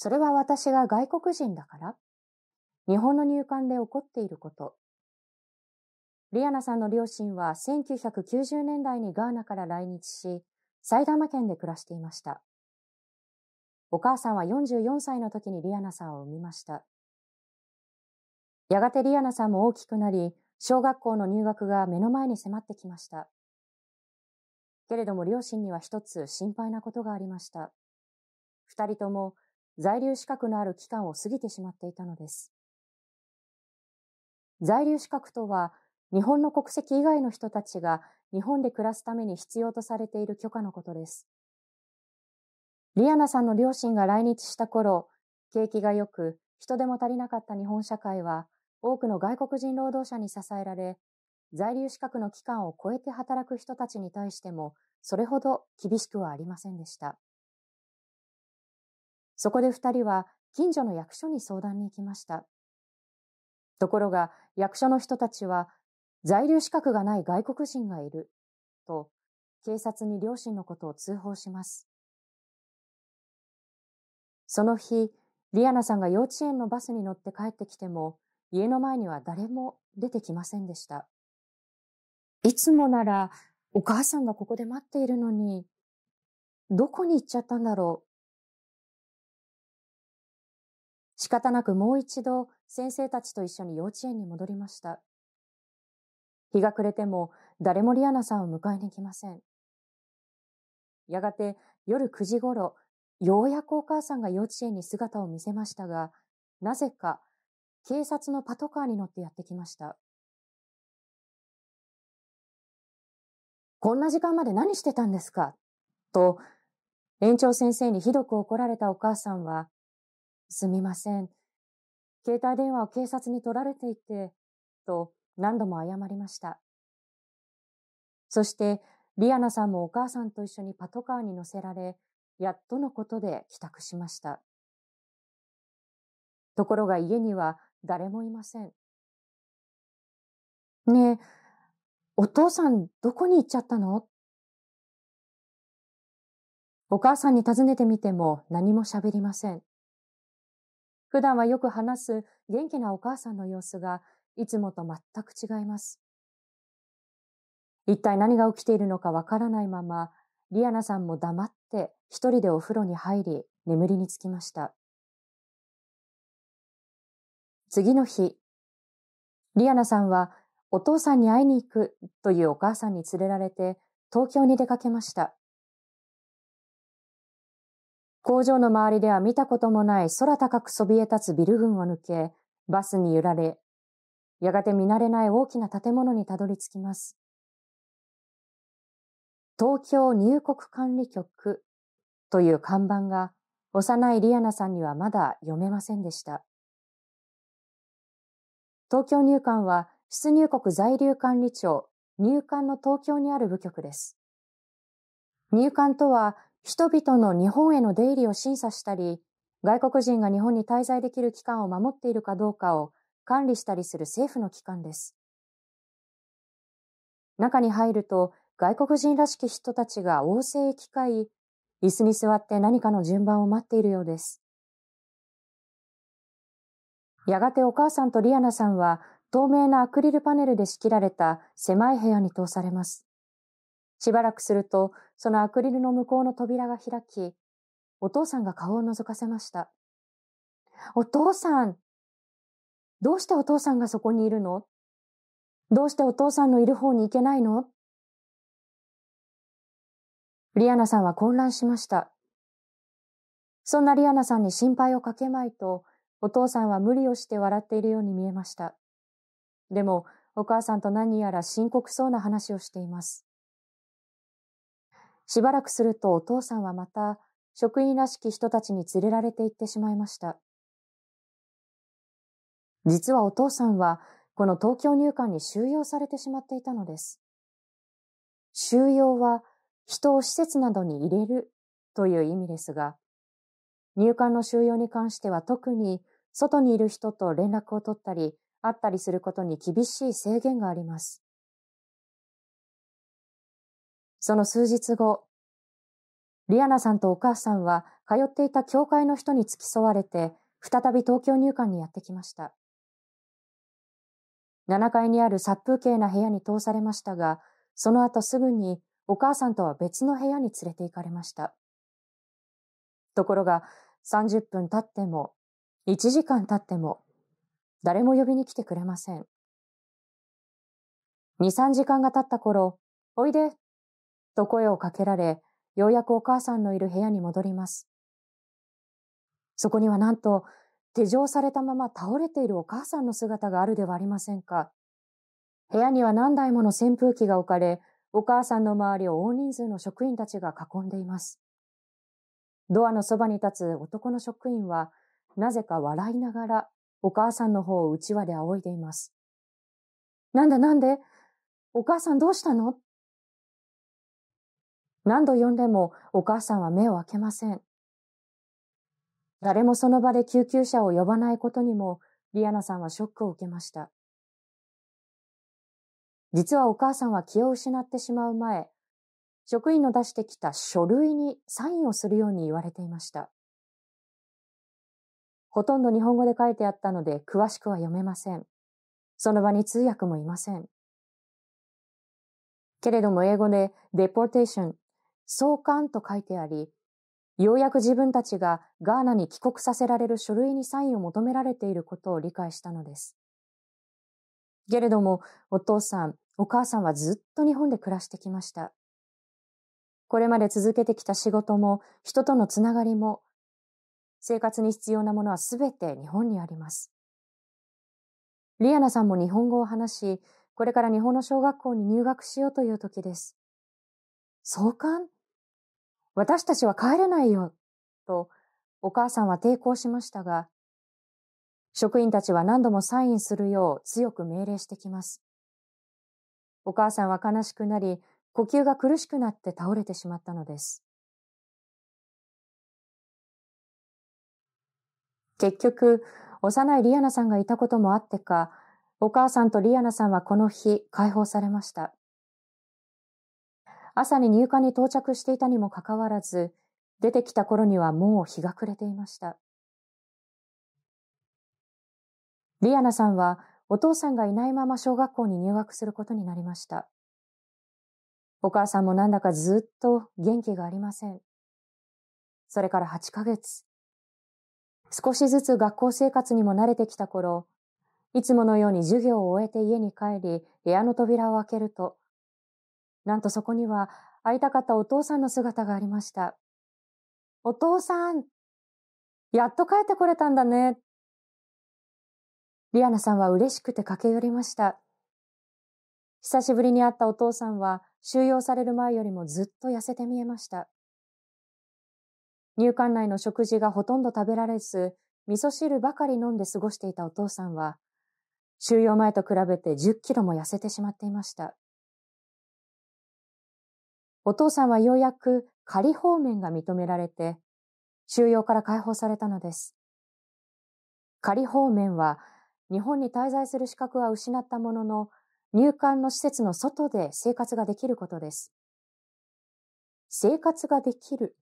それは私が外国人だから日本の入管で起こっていること。リアナさんの両親は1990年代にガーナから来日し、埼玉県で暮らしていました。お母さんは44歳の時にリアナさんを産みました。やがてリアナさんも大きくなり、小学校の入学が目の前に迫ってきました。けれども両親には一つ心配なことがありました。二人とも在留資格のある期間を過ぎてしまっていたのです。在留資格とは、日本の国籍以外の人たちが日本で暮らすために必要とされている許可のことです。リアナさんの両親が来日した頃、景気が良く、人手も足りなかった日本社会は、多くの外国人労働者に支えられ、在留資格の期間を超えて働く人たちに対しても、それほど厳しくはありませんでした。そこで二人は近所の役所に相談に行きました。ところが役所の人たちは在留資格がない外国人がいると警察に両親のことを通報します。その日、リアナさんが幼稚園のバスに乗って帰ってきても家の前には誰も出てきませんでした。いつもならお母さんがここで待っているのにどこに行っちゃったんだろう仕方なくもう一度先生たちと一緒に幼稚園に戻りました。日が暮れても誰もリアナさんを迎えに来ません。やがて夜9時頃、ようやくお母さんが幼稚園に姿を見せましたが、なぜか警察のパトカーに乗ってやってきました。こんな時間まで何してたんですかと、園長先生にひどく怒られたお母さんは、すみません。携帯電話を警察に取られていて、と何度も謝りました。そして、リアナさんもお母さんと一緒にパトカーに乗せられ、やっとのことで帰宅しました。ところが家には誰もいません。ねえ、お父さんどこに行っちゃったのお母さんに尋ねてみても何も喋りません。普段はよく話す元気なお母さんの様子が、いつもと全く違います。一体何が起きているのかわからないまま、リアナさんも黙って一人でお風呂に入り、眠りにつきました。次の日、リアナさんはお父さんに会いに行くというお母さんに連れられて東京に出かけました。工場の周りでは見たこともない空高くそびえ立つビル群を抜け、バスに揺られ、やがて見慣れない大きな建物にたどり着きます。東京入国管理局という看板が幼いリアナさんにはまだ読めませんでした。東京入管は出入国在留管理庁入管の東京にある部局です。入管とは人々の日本への出入りを審査したり、外国人が日本に滞在できる期間を守っているかどうかを管理したりする政府の機関です。中に入ると、外国人らしき人たちが旺盛へ交い、椅子に座って何かの順番を待っているようです。やがてお母さんとリアナさんは透明なアクリルパネルで仕切られた狭い部屋に通されます。しばらくすると、そのアクリルの向こうの扉が開き、お父さんが顔を覗かせました。お父さんどうしてお父さんがそこにいるのどうしてお父さんのいる方に行けないのリアナさんは混乱しました。そんなリアナさんに心配をかけまいと、お父さんは無理をして笑っているように見えました。でも、お母さんと何やら深刻そうな話をしています。しばらくするとお父さんはまた、職員らしき人たちに連れられて行ってしまいました。実はお父さんは、この東京入管に収容されてしまっていたのです。収容は、人を施設などに入れるという意味ですが、入管の収容に関しては特に、外にいる人と連絡を取ったり、会ったりすることに厳しい制限があります。その数日後、リアナさんとお母さんは通っていた教会の人に付き添われて、再び東京入管にやってきました。7階にある殺風景な部屋に通されましたが、その後すぐにお母さんとは別の部屋に連れて行かれました。ところが、30分経っても、1時間経っても、誰も呼びに来てくれません。2、3時間が経った頃、おいでと声をかけられ、ようやくお母さんのいる部屋に戻ります。そこにはなんと、手錠されたまま倒れているお母さんの姿があるではありませんか。部屋には何台もの扇風機が置かれ、お母さんの周りを大人数の職員たちが囲んでいます。ドアのそばに立つ男の職員は、なぜか笑いながら、お母さんの方をうちわで仰いでいます。なんでなんでお母さんどうしたの何度呼んでもお母さんは目を開けません。誰もその場で救急車を呼ばないことにも、リアナさんはショックを受けました。実はお母さんは気を失ってしまう前、職員の出してきた書類にサインをするように言われていました。ほとんど日本語で書いてあったので詳しくは読めません。その場に通訳もいません。けれども英語でデポーテーション送還と書いてあり、ようやく自分たちがガーナに帰国させられる書類にサインを求められていることを理解したのです。けれども、お父さん、お母さんはずっと日本で暮らしてきました。これまで続けてきた仕事も、人とのつながりも、生活に必要なものはすべて日本にあります。リアナさんも日本語を話し、これから日本の小学校に入学しようという時です。相関私たちは帰れないよ、とお母さんは抵抗しましたが、職員たちは何度もサインするよう強く命令してきます。お母さんは悲しくなり、呼吸が苦しくなって倒れてしまったのです。結局、幼いリアナさんがいたこともあってか、お母さんとリアナさんはこの日解放されました。朝に入管に到着していたにもかかわらず、出てきた頃にはもう日が暮れていました。リアナさんはお父さんがいないまま小学校に入学することになりました。お母さんもなんだかずっと元気がありません。それから8ヶ月。少しずつ学校生活にも慣れてきた頃、いつものように授業を終えて家に帰り、部屋の扉を開けると、なんとそこには会いたかったお父さんの姿がありました。お父さんやっと帰ってこれたんだね。リアナさんは嬉しくて駆け寄りました。久しぶりに会ったお父さんは収容される前よりもずっと痩せて見えました。入管内の食事がほとんど食べられず、味噌汁ばかり飲んで過ごしていたお父さんは、収容前と比べて10キロも痩せてしまっていました。お父さんはようやく仮放免が認められて、収容から解放されたのです。仮放免は、日本に滞在する資格は失ったものの、入管の施設の外で生活ができることです。生活ができる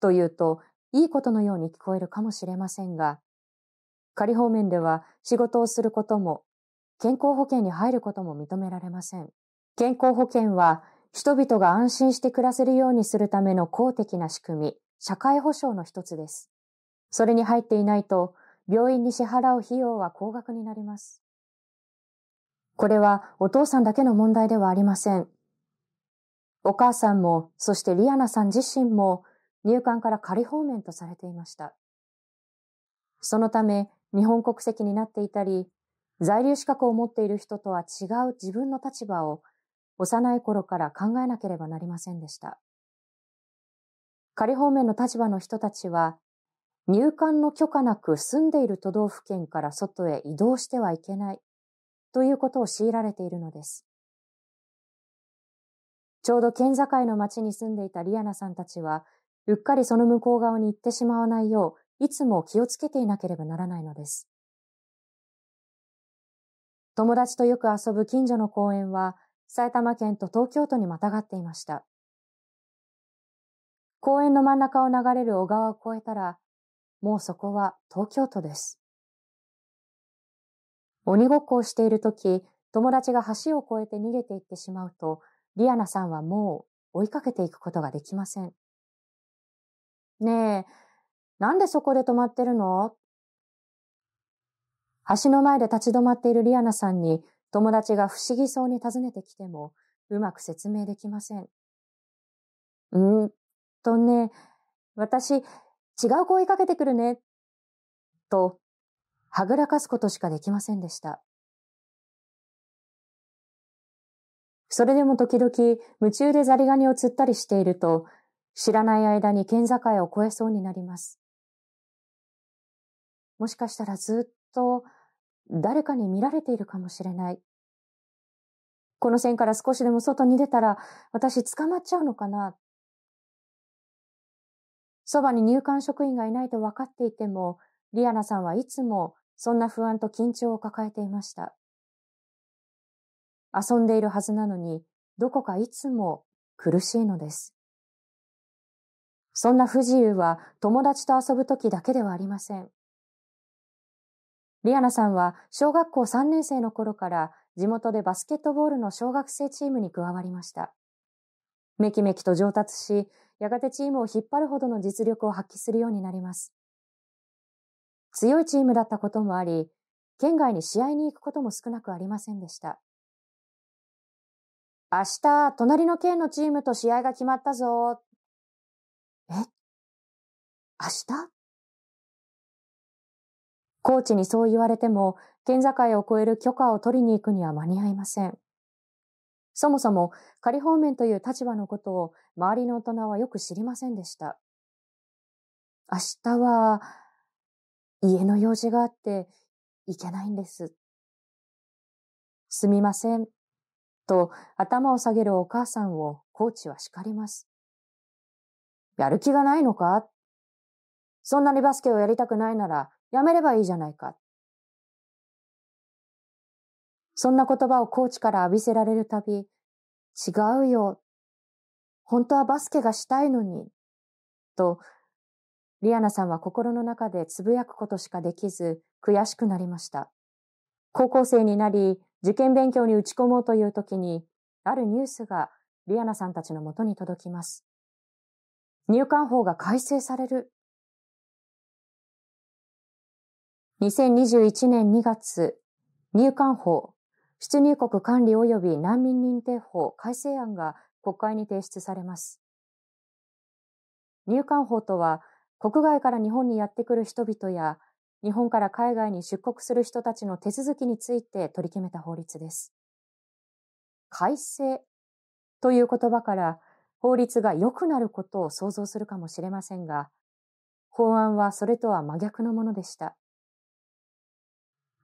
というと、いいことのように聞こえるかもしれませんが、仮放免では仕事をすることも、健康保険に入ることも認められません。健康保険は人々が安心して暮らせるようにするための公的な仕組み、社会保障の一つです。それに入っていないと、病院に支払う費用は高額になります。これはお父さんだけの問題ではありません。お母さんも、そしてリアナさん自身も、入管から仮放免とされていました。そのため、日本国籍になっていたり、在留資格を持っている人とは違う自分の立場を幼い頃から考えなければなりませんでした。仮方面の立場の人たちは、入管の許可なく住んでいる都道府県から外へ移動してはいけないということを強いられているのです。ちょうど県境の町に住んでいたリアナさんたちは、うっかりその向こう側に行ってしまわないよう、いつも気をつけていなければならないのです。友達とよく遊ぶ近所の公園は、埼玉県と東京都にまたがっていました。公園の真ん中を流れる小川を越えたら、もうそこは東京都です。鬼ごっこをしているとき、友達が橋を越えて逃げていってしまうと、リアナさんはもう追いかけていくことができません。ねえ、なんでそこで止まってるの橋の前で立ち止まっているリアナさんに友達が不思議そうに尋ねてきても、うまく説明できません。うんとね、私、違う声かけてくるね、と、はぐらかすことしかできませんでした。それでも時々、夢中でザリガニを釣ったりしていると、知らない間に県境を越えそうになります。もしかしたらずっと、誰かに見られているかもしれない。この線から少しでも外に出たら、私捕まっちゃうのかな。そばに入管職員がいないと分かっていても、リアナさんはいつもそんな不安と緊張を抱えていました。遊んでいるはずなのに、どこかいつも苦しいのです。そんな不自由は友達と遊ぶ時だけではありません。リアナさんは小学校3年生の頃から地元でバスケットボールの小学生チームに加わりました。めきめきと上達し、やがてチームを引っ張るほどの実力を発揮するようになります。強いチームだったこともあり、県外に試合に行くことも少なくありませんでした。明日、隣の県のチームと試合が決まったぞ。え明日コーチにそう言われても、県境を越える許可を取りに行くには間に合いません。そもそも仮方面という立場のことを周りの大人はよく知りませんでした。明日は家の用事があって行けないんです。すみません。と頭を下げるお母さんをコーチは叱ります。やる気がないのかそんなにバスケをやりたくないならやめればいいじゃないか。そんな言葉をコーチから浴びせられるたび、違うよ。本当はバスケがしたいのに。と、リアナさんは心の中でつぶやくことしかできず、悔しくなりました。高校生になり、受験勉強に打ち込もうという時に、あるニュースがリアナさんたちのもとに届きます。入管法が改正される2021年2月、入管法、出入国管理及び難民認定法改正案が国会に提出されます。入管法とは、国外から日本にやってくる人々や、日本から海外に出国する人たちの手続きについて取り決めた法律です。改正という言葉から法律が良くなることを想像するかもしれませんが、法案はそれとは真逆のものでした。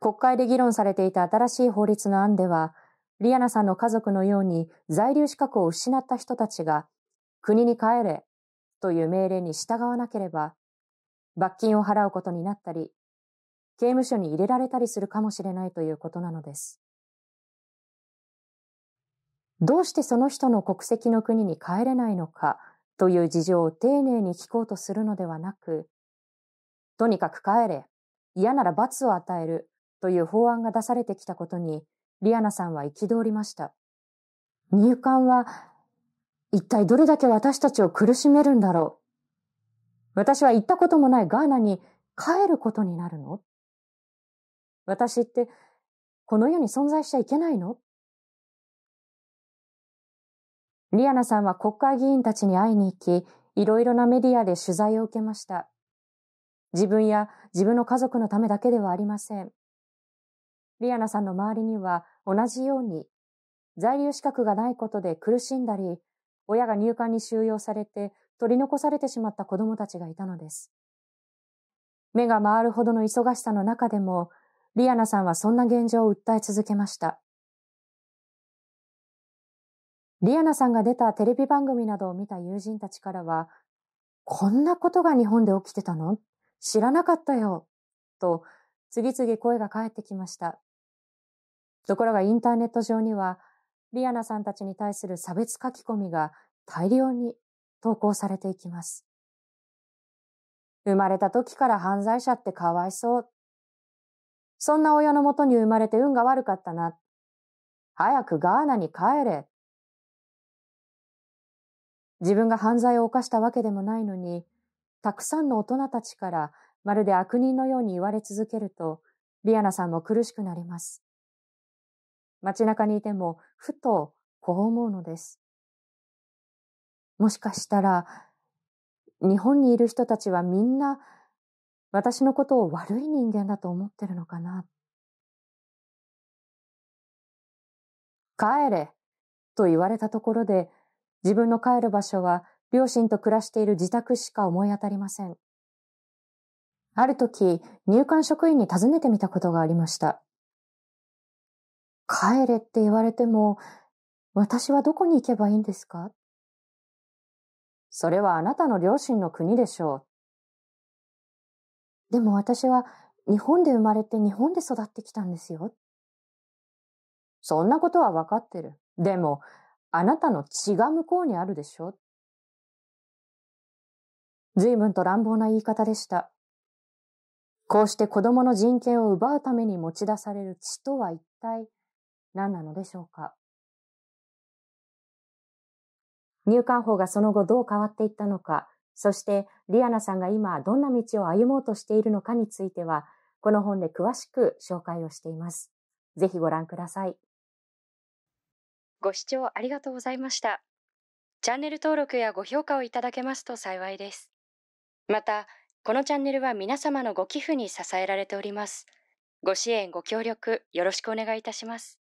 国会で議論されていた新しい法律の案では、リアナさんの家族のように在留資格を失った人たちが、国に帰れという命令に従わなければ、罰金を払うことになったり、刑務所に入れられたりするかもしれないということなのです。どうしてその人の国籍の国に帰れないのかという事情を丁寧に聞こうとするのではなく、とにかく帰れ、嫌なら罰を与えるという法案が出されてきたことに、リアナさんは憤りました。入管は、一体どれだけ私たちを苦しめるんだろう。私は行ったこともないガーナに帰ることになるの私って、この世に存在しちゃいけないのリアナさんは国会議員たちに会いに行き、いろいろなメディアで取材を受けました。自分や自分の家族のためだけではありません。リアナさんの周りには同じように、在留資格がないことで苦しんだり、親が入管に収容されて取り残されてしまった子供たちがいたのです。目が回るほどの忙しさの中でも、リアナさんはそんな現状を訴え続けました。リアナさんが出たテレビ番組などを見た友人たちからは、こんなことが日本で起きてたの知らなかったよ。と、次々声が返ってきました。ところがインターネット上には、リアナさんたちに対する差別書き込みが大量に投稿されていきます。生まれた時から犯罪者ってかわいそう。そんな親のもとに生まれて運が悪かったな。早くガーナに帰れ。自分が犯罪を犯したわけでもないのに、たくさんの大人たちからまるで悪人のように言われ続けると、リアナさんも苦しくなります。街中にいても、ふとこう思うのです。もしかしたら、日本にいる人たちはみんな、私のことを悪い人間だと思ってるのかな。帰れと言われたところで、自分の帰る場所は両親と暮らしている自宅しか思い当たりません。ある時、入管職員に尋ねてみたことがありました。帰れって言われても、私はどこに行けばいいんですかそれはあなたの両親の国でしょう。でも私は日本で生まれて日本で育ってきたんですよ。そんなことはわかってる。でも、あなたの血が向こうにあるでしょ。随分と乱暴な言い方でした。こうして子供の人権を奪うために持ち出される血とは一体何なのでしょうか入管法がその後どう変わっていったのか、そしてリアナさんが今どんな道を歩もうとしているのかについては、この本で詳しく紹介をしています。ぜひご覧ください。ご視聴ありがとうございました。チャンネル登録やご評価をいただけますと幸いです。また、このチャンネルは皆様のご寄付に支えられております。ご支援、ご協力、よろしくお願いいたします。